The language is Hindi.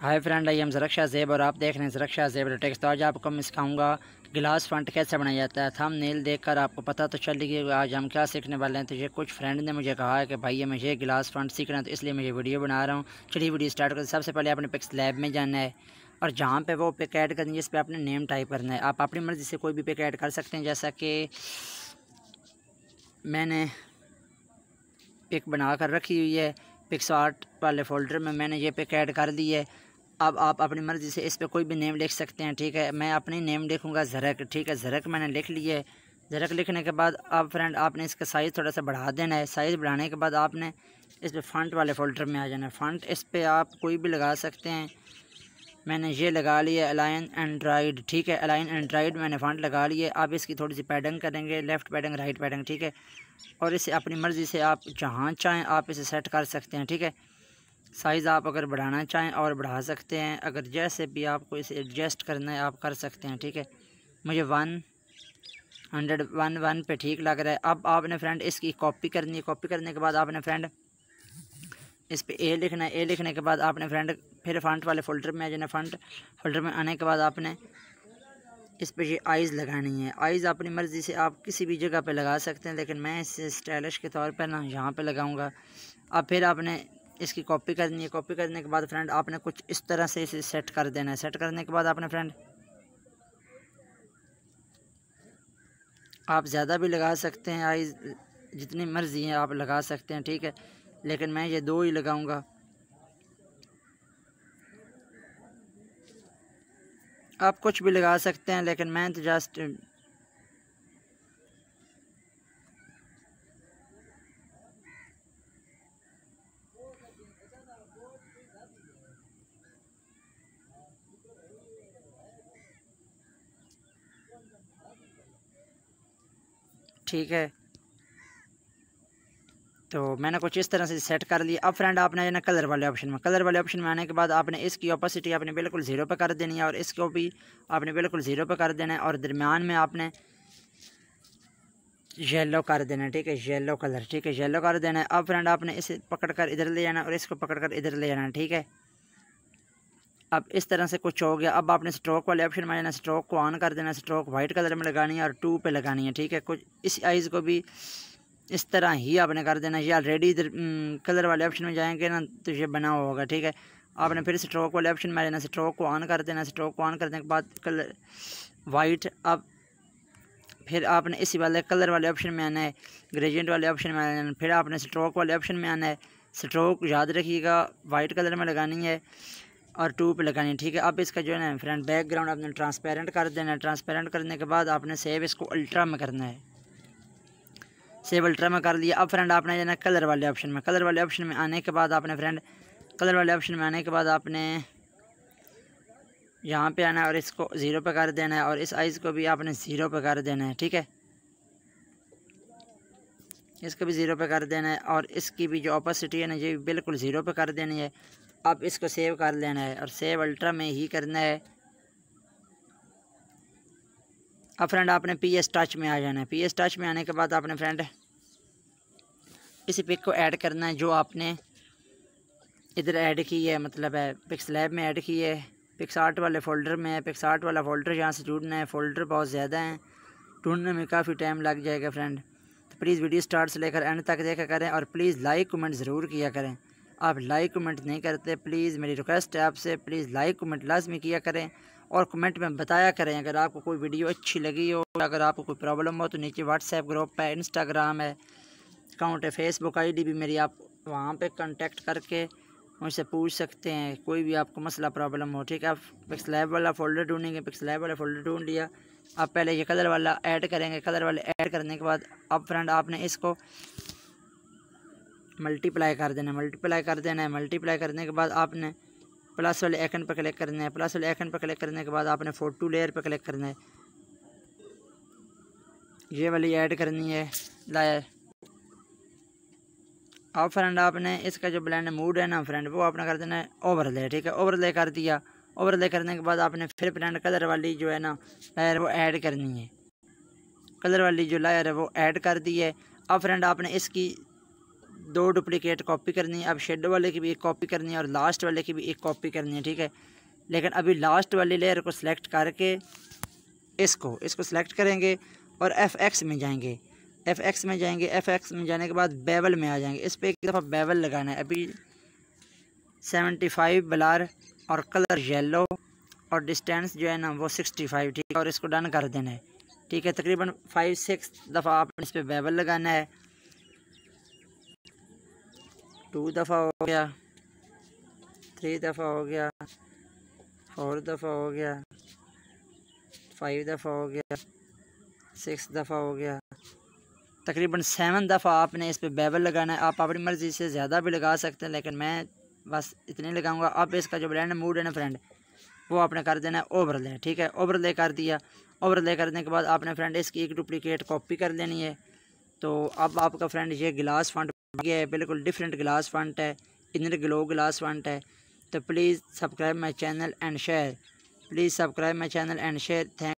हाय फ्रेंड आई हम सुरक्षा जेब और आप देख रहे हैं सुरक्षा जेब टेक्स तो आज आपको मैं सिखाऊंगा गिलास फ्रंट कैसे बनाया जाता है थम नील देखकर आपको पता तो चल गया आज हम क्या सीखने वाले हैं तो ये कुछ फ्रेंड ने मुझे कहा है कि भाई मैं ये गिलास फ्रंट सीखना है तो इसलिए मैं ये वीडियो बना रहा हूँ चलिए वीडियो स्टार्ट करते सबसे पहले अपने पिक्स लैब में जाना है और जहाँ पर वो पिक ऐड करनी है इस पर आपने नेम टाइप करना है आप अपनी मर्ज़ी से कोई भी पिक ऐड कर सकते हैं जैसा कि मैंने पिक बना कर रखी हुई है पिक्स आर्ट वाले फोल्डर में मैंने ये पिक ऐड कर दी है अब आप अपनी मर्ज़ी से इस पर कोई भी नेम लिख सकते हैं ठीक है मैं अपनी नेम लिखूँगा जरक ठीक है जरक मैंने लिख ली है जरक लिखने के बाद अब फ्रेंड आपने इसका साइज़ थोड़ा सा बढ़ा देना है साइज़ बढ़ाने के बाद आपने इस पर फंट वाले फ़ोल्डर में आ जाना है फंट इस पर आप कोई भी लगा सकते हैं मैंने ये लगा लिया अलाइन एंड्राइड ठीक है अलाइन एंड्राइड मैंने फंट लगा लिए आप इसकी थोड़ी सी पैडिंग करेंगे लेफ़्ट पैडिंग राइट पैडिंग ठीक है और इसे अपनी मर्ज़ी से आप जहाँ चाहें आप इसे सेट कर सकते हैं ठीक है साइज़ आप अगर बढ़ाना चाहें और बढ़ा सकते हैं अगर जैसे भी आपको इसे एडजस्ट करना है आप कर सकते हैं ठीक है मुझे वन हंड्रेड वन वन पे ठीक लग रहा है अब आपने फ्रेंड इसकी कॉपी करनी है कॉपी करने के बाद आपने फ्रेंड इस पर ए लिखना है ए लिखने के बाद आपने फ्रेंड फिर फंट वाले फोल्डर में जिन्हें फ्रंट फंट फोल्डर में आने के बाद आपने इस पर ये आइज़ लगानी है आइज़ अपनी मर्ज़ी से आप किसी भी जगह पे लगा सकते हैं लेकिन मैं इसे स्टाइलिश के तौर पर ना यहाँ पे लगाऊंगा अब फिर आपने इसकी कॉपी करनी है कॉपी करने के बाद फ्रेंड आपने कुछ इस तरह से इसे सेट कर देना है सेट करने के बाद आपने फ्रेंड आप ज़्यादा भी लगा सकते हैं आई जितनी मर्ज़ी है आप लगा सकते हैं ठीक है लेकिन मैं ये दो ही लगाऊंगा आप कुछ भी लगा सकते हैं लेकिन मैं तो जस्ट ठीक है तो मैंने कुछ इस तरह से सेट कर लिया अब फ्रेंड आपने जाना कलर वाले ऑप्शन में कलर वाले ऑप्शन में आने के बाद आपने इसकी ओपोसिटी आपने बिल्कुल ज़ीरो पे कर देनी है और इसको भी आपने बिल्कुल ज़ीरो पे कर देना है और दरमियान में आपने येलो कर देना है ठीक है येलो कलर ठीक है येलो कर देना है अब फ्रेंड आपने इसे पकड़ कर इधर ले जाना और इसको पकड़ कर इधर ले जाना ठीक है अब इस तरह से कुछ हो गया अब आपने स्ट्रोक वाले ऑप्शन में स्ट्रोक को ऑन कर देना स्ट्रोक वाइट कलर में लगानी है और टू पे लगानी है ठीक है कुछ इस आइज़ को भी इस तरह ही आपने कर देना ये ऑलरेडी इधर कलर वाले ऑप्शन में जाएंगे ना तो ये बना हुआ होगा ठीक है आपने फिर स्ट्रोक वाले ऑप्शन में लेना स्ट्रोक को ऑन कर देना स्ट्रोक को ऑन करने के बाद कलर वाइट अब फिर आपने इसी वाले कलर वाले ऑप्शन में आना है ग्रेजेंट वाले ऑप्शन में आना है फिर आपने स्ट्रोक वाले ऑप्शन में आना है स्ट्रोक याद रखिएगा वाइट कलर में लगानी है और टू पे लगानी है ठीक है अब इसका जो है ना फ्रेंड बैकग्राउंड आपने ट्रांसपेरेंट कर देना है ट्रांसपेरेंट करने के बाद आपने सेव इसको अल्ट्रा में करना है सेव अल्ट्रा में कर लिया अब फ्रेंड आपने जाना कलर वाले ऑप्शन में कलर वाले ऑप्शन में आने के बाद आपने फ्रेंड कलर वाले ऑप्शन में आने के बाद आपने यहाँ पे आना है और इसको ज़ीरो पे कर देना है और इस आइज़ को भी आपने ज़ीरो पे कर देना है ठीक है इसको भी ज़ीरो पे कर देना है और इसकी भी जो अपोसिटी है ना ये बिल्कुल ज़ीरो पे कर देनी है अब इसको सेव कर लेना है और सेव अल्ट्रा में ही करना है अब फ्रेंड आपने पी एस टच में आ जाना है पी एस टच में आने के बाद आपने फ्रेंड इसी पिक को ऐड करना है जो आपने इधर ऐड की है मतलब है पिक्स लैब में ऐड की है पिक्स आर्ट वाले फ़ोल्डर में है पिक्स आर्ट वाला फ़ोल्डर यहाँ से जुड़ना है फ़ोल्डर बहुत ज़्यादा हैं ढूंढने में काफ़ी टाइम लग जाएगा फ्रेंड तो प्लीज़ वीडियो स्टार्ट से लेकर एंड तक देखा करें और प्लीज़ लाइक कमेंट ज़रूर किया करें आप लाइक कमेंट नहीं करते प्लीज़ मेरी रिक्वेस्ट है आपसे प्लीज़ लाइक कमेंट लाजमी किया करें और कमेंट में बताया करें अगर आपको कोई वीडियो अच्छी लगी हो अगर आपको कोई प्रॉब्लम हो तो नीचे व्हाट्सएप ग्रुप है इंस्टाग्राम है अकाउंट है फेसबुक आईडी भी मेरी आप वहाँ पे कांटेक्ट करके मुझसे पूछ सकते हैं कोई भी आपको मसला प्रॉब्लम हो ठीक है आप पिक्स लैब वाला फोल्डर ढूंढेंगे पिक्स लैब वाला फोल्डर ढूंढ लिया आप पहले ये कलर वाला ऐड करेंगे कलर वाले ऐड करने के बाद अब फ्रेंड आपने इसको मल्टीप्लाई कर देना है मल्टीप्लाई कर देना है मल्टीप्लाई करने के बाद आपने प्लस वाले आइकन पर क्लिक करना है प्लस वाले आइकन पर क्लिक करने के बाद आपने फ़ोटो लेयर पर क्लिक करना है ये वाली ऐड करनी है लाया अब फ्रेंड आपने इसका जो ब्लैंड मूड है ना फ्रेंड वो आपने कर देना है ओवरले ठीक है ओवरले कर दिया ओवरले करने के बाद आपने फिर ब्रांड कलर वाली जो है ना लायर वो ऐड करनी है कलर वाली जो लायर है वो ऐड कर दी है अब फ्रेंड आपने इसकी दो डुप्लिकेट कॉपी करनी है अब शेडो वाले की भी एक कॉपी करनी है और लास्ट वाले की भी एक कॉपी करनी है ठीक है लेकिन अभी लास्ट वाले लेयर को सिलेक्ट करके इसको इसको सिलेक्ट करेंगे और एफ एक्स में जाएंगे एफ एक्स में जाएंगे एफ एक्स में जाने के बाद बेवल में आ जाएंगे इस पर एक दफ़ा बेवल लगाना है अभी सेवेंटी फाइव बलार और कलर येलो और डिस्टेंस जो है ना वो सिक्सटी फाइव ठीक है और इसको डन कर देना है ठीक है तकरीबन फाइव सिक्स दफ़ा आपने इस पर बेबल लगाना है टू दफ़ा हो गया थ्री दफ़ा हो गया फोर दफ़ा हो गया फाइव दफ़ा हो गया सिक्स दफ़ा हो गया तकरीबन सेवन दफ़ा आपने इस पर बेबल लगाना है आप अपनी मर्ज़ी से ज़्यादा भी लगा सकते हैं लेकिन मैं बस इतने लगाऊंगा अब इसका जो ब्रांड है मूड है ना फ्रेंड वो आपने कर देना है ओवरले ठीक है ओवरले कर दिया ओवरले करने के बाद आपने फ्रेंड इसकी एक डुप्लीकेट कॉपी कर लेनी है तो अब आपका फ्रेंड ये गिलास फंड ये बिल्कुल डिफरेंट ग्लास फंट है इनर ग्लो ग्लास फंट है तो please subscribe my channel and share please subscribe my channel and share thank